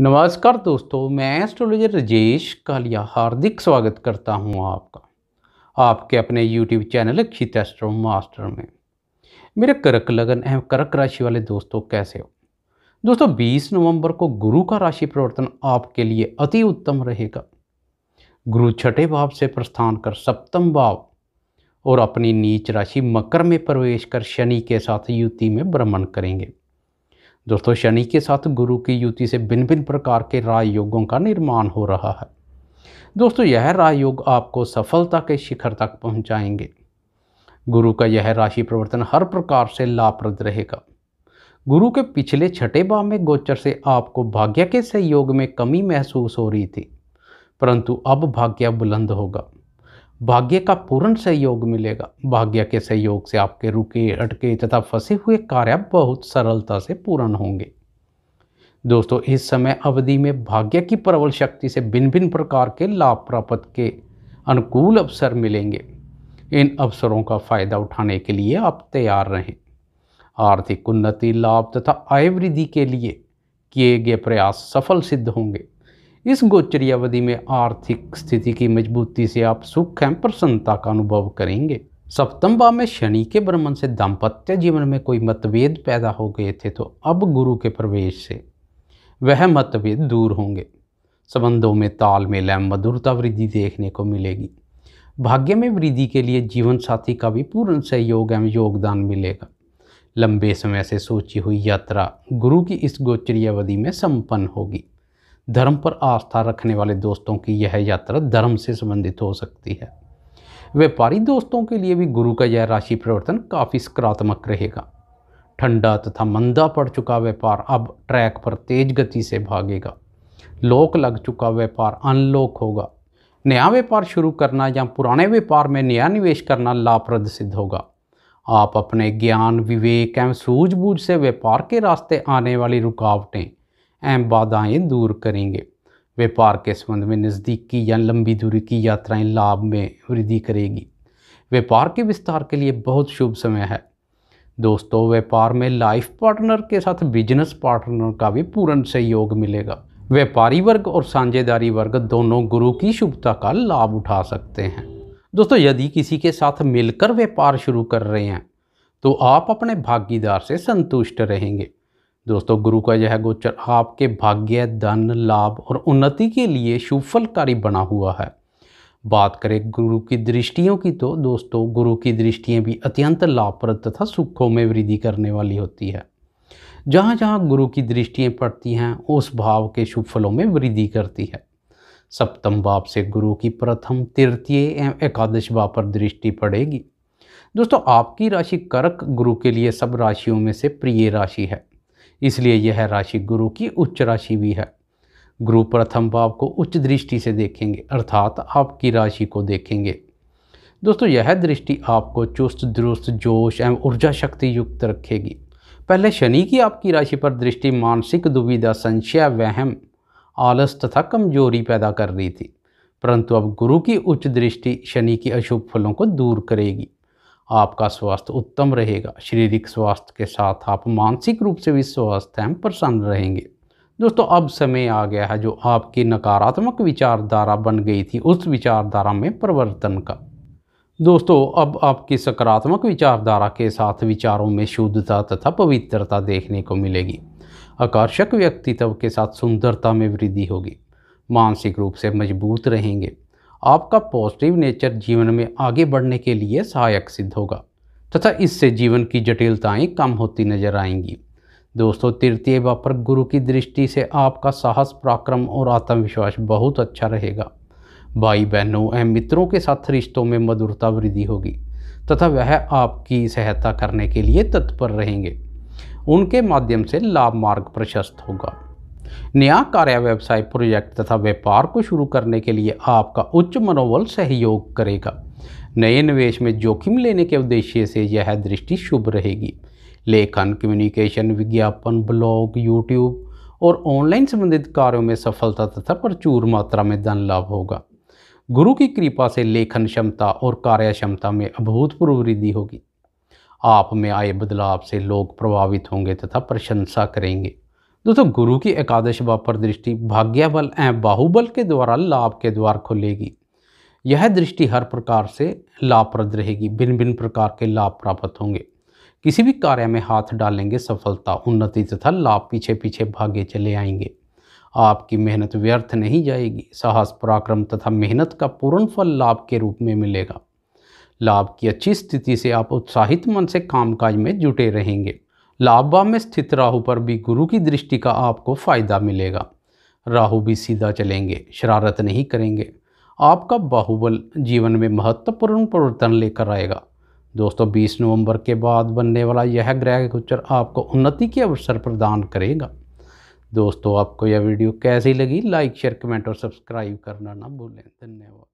नमस्कार दोस्तों मैं एस्ट्रोलॉजर राजेश कालिया हार्दिक स्वागत करता हूं आपका आपके अपने YouTube channel Akshit astro master में मेरे करक लगन एवं करक राशि वाले दोस्तों कैसे हो दोस्तों 20 नवंबर को गुरु का राशि परिवर्तन आपके लिए अति उत्तम रहेगा गुरु छठे भाव से प्रस्थान कर सप्तम भाव और अपनी नीच राशि मकर में प्रवेश कर शनि के साथ युति में भ्रमण करेंगे दोस्तों शनि के साथ गुरु की युति से भिन्न भिन्न प्रकार के राजयोगों का निर्माण हो रहा है दोस्तों यह राजयोग आपको सफलता के शिखर तक पहुंचाएंगे गुरु का यह राशि प्रवर्तन हर प्रकार से लाभप्रद रहेगा गुरु के पिछले छठे भाव में गोचर से आपको भाग्य के सहयोग में कमी महसूस हो रही थी परंतु अब भाग्य बुलंद होगा भाग्य का पूर्ण सहयोग मिलेगा भाग्य के सहयोग से आपके रुके अटके तथा फंसे हुए कार्य बहुत सरलता से पूर्ण होंगे दोस्तों इस समय अवधि में भाग्य की प्रबल शक्ति से भिन्न भिन्न प्रकार के लाभ प्राप्त के अनुकूल अवसर मिलेंगे इन अवसरों का फायदा उठाने के लिए आप तैयार रहें आर्थिक उन्नति लाभ तथा आय वृद्धि के लिए किए गए प्रयास सफल सिद्ध होंगे इस गोचरी अवधि में आर्थिक स्थिति की मजबूती से आप सुख एवं प्रसन्नता का अनुभव करेंगे सप्तम भाव में शनि के भ्रमण से दाम्पत्य जीवन में कोई मतभेद पैदा हो गए थे तो अब गुरु के प्रवेश से वह मतभेद दूर होंगे संबंधों में तालमेल एवं मधुरता वृद्धि देखने को मिलेगी भाग्य में वृद्धि के लिए जीवन साथी का भी पूर्ण सहयोग एवं योगदान मिलेगा लंबे समय से सोची हुई यात्रा गुरु की इस गोचरी अवधि में संपन्न होगी धर्म पर आस्था रखने वाले दोस्तों की यह यात्रा धर्म से संबंधित हो सकती है व्यापारी दोस्तों के लिए भी गुरु का यह राशि परिवर्तन काफ़ी सकारात्मक रहेगा ठंडा तथा मंदा पड़ चुका व्यापार अब ट्रैक पर तेज गति से भागेगा लॉक लग चुका व्यापार अनलॉक होगा नया व्यापार शुरू करना या पुराने व्यापार में नया निवेश करना लाभप्रद सिद्ध होगा आप अपने ज्ञान विवेक एवं सूझबूझ से व्यापार के रास्ते आने वाली रुकावटें अहम बाधाएँ दूर करेंगे व्यापार के संबंध में नज़दीकी या लंबी दूरी की यात्राएं लाभ में वृद्धि करेगी व्यापार के विस्तार के लिए बहुत शुभ समय है दोस्तों व्यापार में लाइफ पार्टनर के साथ बिजनेस पार्टनर का भी पूर्ण सहयोग मिलेगा व्यापारी वर्ग और साझेदारी वर्ग दोनों गुरु की शुभता का लाभ उठा सकते हैं दोस्तों यदि किसी के साथ मिलकर व्यापार शुरू कर रहे हैं तो आप अपने भागीदार से संतुष्ट रहेंगे दोस्तों गुरु का यह गोचर आपके भाग्य धन लाभ और उन्नति के लिए शुभफलकारी बना हुआ है बात करें गुरु की दृष्टियों की तो दोस्तों गुरु की दृष्टियाँ भी अत्यंत लाभप्रद तथा सुखों में वृद्धि करने वाली होती है जहाँ जहाँ गुरु की दृष्टियाँ पड़ती हैं उस भाव के शुभफलों में वृद्धि करती है सप्तम भाव से गुरु की प्रथम तृतीय एवं एकादश भाव पर दृष्टि पड़ेगी दोस्तों आपकी राशि कर्क गुरु के लिए सब राशियों में से प्रिय राशि है इसलिए यह राशि गुरु की उच्च राशि भी है गुरु प्रथम भाव को उच्च दृष्टि से देखेंगे अर्थात आपकी राशि को देखेंगे दोस्तों यह दृष्टि आपको चुस्त दुरुस्त जोश एवं ऊर्जा शक्ति युक्त रखेगी पहले शनि की आपकी राशि पर दृष्टि मानसिक दुविधा संशय वहम आलस तथा कमजोरी पैदा कर रही थी परंतु अब गुरु की उच्च दृष्टि शनि के अशुभ फलों को दूर करेगी आपका स्वास्थ्य उत्तम रहेगा शारीरिक स्वास्थ्य के साथ आप मानसिक रूप से भी स्वस्थ हैं प्रसन्न रहेंगे दोस्तों अब समय आ गया है जो आपकी नकारात्मक विचारधारा बन गई थी उस विचारधारा में परिवर्तन का दोस्तों अब आपकी सकारात्मक विचारधारा के साथ विचारों में शुद्धता तथा पवित्रता देखने को मिलेगी आकर्षक व्यक्तित्व के साथ सुंदरता में वृद्धि होगी मानसिक रूप से मजबूत रहेंगे आपका पॉजिटिव नेचर जीवन में आगे बढ़ने के लिए सहायक सिद्ध होगा तथा इससे जीवन की जटिलताएं कम होती नजर आएंगी दोस्तों तृतीय व पर गुरु की दृष्टि से आपका साहस पराक्रम और आत्मविश्वास बहुत अच्छा रहेगा भाई बहनों एवं मित्रों के साथ रिश्तों में मधुरता वृद्धि होगी तथा वह आपकी सहायता करने के लिए तत्पर रहेंगे उनके माध्यम से लाभ मार्ग प्रशस्त होगा नया कार्य व्यवसाय प्रोजेक्ट तथा व्यापार को शुरू करने के लिए आपका उच्च मनोबल सहयोग करेगा नए निवेश में जोखिम लेने के उद्देश्य से यह दृष्टि शुभ रहेगी लेखन कम्युनिकेशन विज्ञापन ब्लॉग यूट्यूब और ऑनलाइन संबंधित कार्यों में सफलता तथा प्रचुर मात्रा में धन लाभ होगा गुरु की कृपा से लेखन क्षमता और कार्य क्षमता में अभूतपूर्व वृद्धि होगी आप में आए बदलाव से लोग प्रभावित होंगे तथा प्रशंसा करेंगे दोस्तों गुरु की एकादश व पर दृष्टि बल एवं बाहुबल के द्वारा लाभ के द्वार खुलेगी यह दृष्टि हर प्रकार से लाभप्रद रहेगी भिन्न भिन्न प्रकार के लाभ प्राप्त होंगे किसी भी कार्य में हाथ डालेंगे सफलता उन्नति तथा लाभ पीछे पीछे भागे चले आएंगे आपकी मेहनत व्यर्थ नहीं जाएगी साहस पराक्रम तथा मेहनत का पूर्ण फल लाभ के रूप में मिलेगा लाभ की अच्छी स्थिति से आप उत्साहित मन से कामकाज में जुटे रहेंगे लाभा में स्थित राहु पर भी गुरु की दृष्टि का आपको फ़ायदा मिलेगा राहु भी सीधा चलेंगे शरारत नहीं करेंगे आपका बाहुबल जीवन में महत्वपूर्ण परिवर्तन लेकर आएगा दोस्तों 20 नवंबर के बाद बनने वाला यह ग्रह गोचर आपको उन्नति के अवसर प्रदान करेगा दोस्तों आपको यह वीडियो कैसी लगी लाइक शेयर कमेंट और सब्सक्राइब करना ना भूलें धन्यवाद